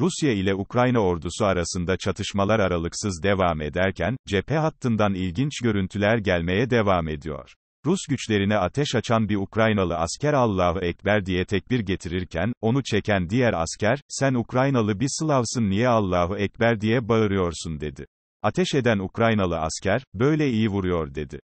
Rusya ile Ukrayna ordusu arasında çatışmalar aralıksız devam ederken, cephe hattından ilginç görüntüler gelmeye devam ediyor. Rus güçlerine ateş açan bir Ukraynalı asker Allahu Ekber diye tekbir getirirken, onu çeken diğer asker, sen Ukraynalı bir Slavsın niye Allahu Ekber diye bağırıyorsun dedi. Ateş eden Ukraynalı asker, böyle iyi vuruyor dedi.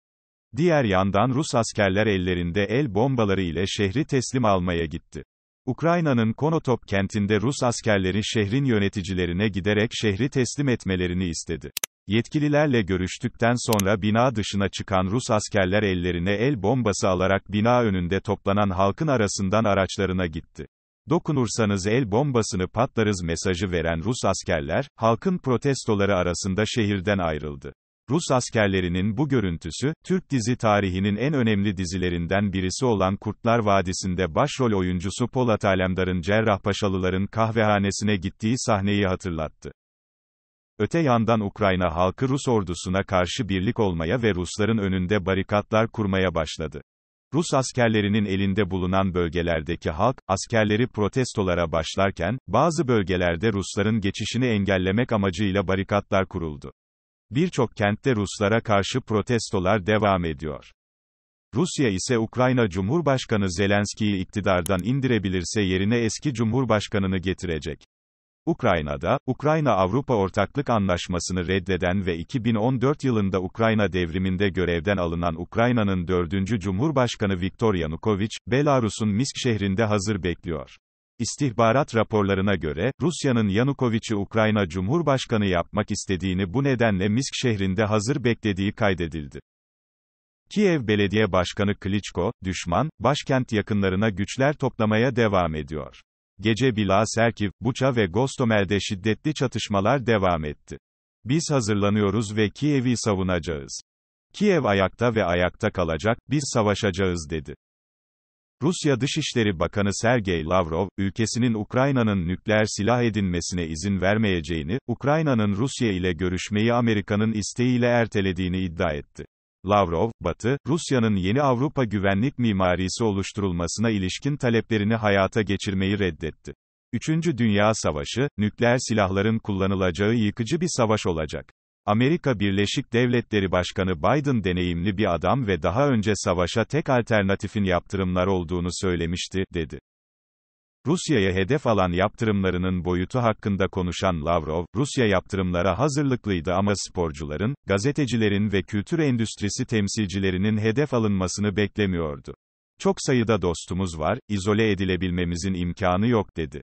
Diğer yandan Rus askerler ellerinde el bombaları ile şehri teslim almaya gitti. Ukrayna'nın Konotop kentinde Rus askerleri şehrin yöneticilerine giderek şehri teslim etmelerini istedi. Yetkililerle görüştükten sonra bina dışına çıkan Rus askerler ellerine el bombası alarak bina önünde toplanan halkın arasından araçlarına gitti. Dokunursanız el bombasını patlarız mesajı veren Rus askerler, halkın protestoları arasında şehirden ayrıldı. Rus askerlerinin bu görüntüsü, Türk dizi tarihinin en önemli dizilerinden birisi olan Kurtlar Vadisi'nde başrol oyuncusu Polat Alemdar'ın Cerrahpaşalıların kahvehanesine gittiği sahneyi hatırlattı. Öte yandan Ukrayna halkı Rus ordusuna karşı birlik olmaya ve Rusların önünde barikatlar kurmaya başladı. Rus askerlerinin elinde bulunan bölgelerdeki halk, askerleri protestolara başlarken, bazı bölgelerde Rusların geçişini engellemek amacıyla barikatlar kuruldu. Birçok kentte Ruslara karşı protestolar devam ediyor. Rusya ise Ukrayna Cumhurbaşkanı Zelenski'yi iktidardan indirebilirse yerine eski cumhurbaşkanını getirecek. Ukrayna'da, Ukrayna-Avrupa Ortaklık Anlaşması'nı reddeden ve 2014 yılında Ukrayna devriminde görevden alınan Ukrayna'nın 4. Cumhurbaşkanı Viktor Yanukovych, Belarus'un Misk şehrinde hazır bekliyor. İstihbarat raporlarına göre, Rusya'nın Yanukovic'i Ukrayna Cumhurbaşkanı yapmak istediğini bu nedenle Misk şehrinde hazır beklediği kaydedildi. Kiev Belediye Başkanı Kliçko, düşman, başkent yakınlarına güçler toplamaya devam ediyor. Gece Bilaserkiv, Buça ve Gostomel'de şiddetli çatışmalar devam etti. Biz hazırlanıyoruz ve Kiev'i savunacağız. Kiev ayakta ve ayakta kalacak, biz savaşacağız dedi. Rusya Dışişleri Bakanı Sergey Lavrov, ülkesinin Ukrayna'nın nükleer silah edinmesine izin vermeyeceğini, Ukrayna'nın Rusya ile görüşmeyi Amerika'nın isteğiyle ertelediğini iddia etti. Lavrov, Batı, Rusya'nın yeni Avrupa güvenlik mimarisi oluşturulmasına ilişkin taleplerini hayata geçirmeyi reddetti. Üçüncü Dünya Savaşı, nükleer silahların kullanılacağı yıkıcı bir savaş olacak. Amerika Birleşik Devletleri Başkanı Biden deneyimli bir adam ve daha önce savaşa tek alternatifin yaptırımlar olduğunu söylemişti, dedi. Rusya'ya hedef alan yaptırımlarının boyutu hakkında konuşan Lavrov, Rusya yaptırımlara hazırlıklıydı ama sporcuların, gazetecilerin ve kültür endüstrisi temsilcilerinin hedef alınmasını beklemiyordu. Çok sayıda dostumuz var, izole edilebilmemizin imkanı yok dedi.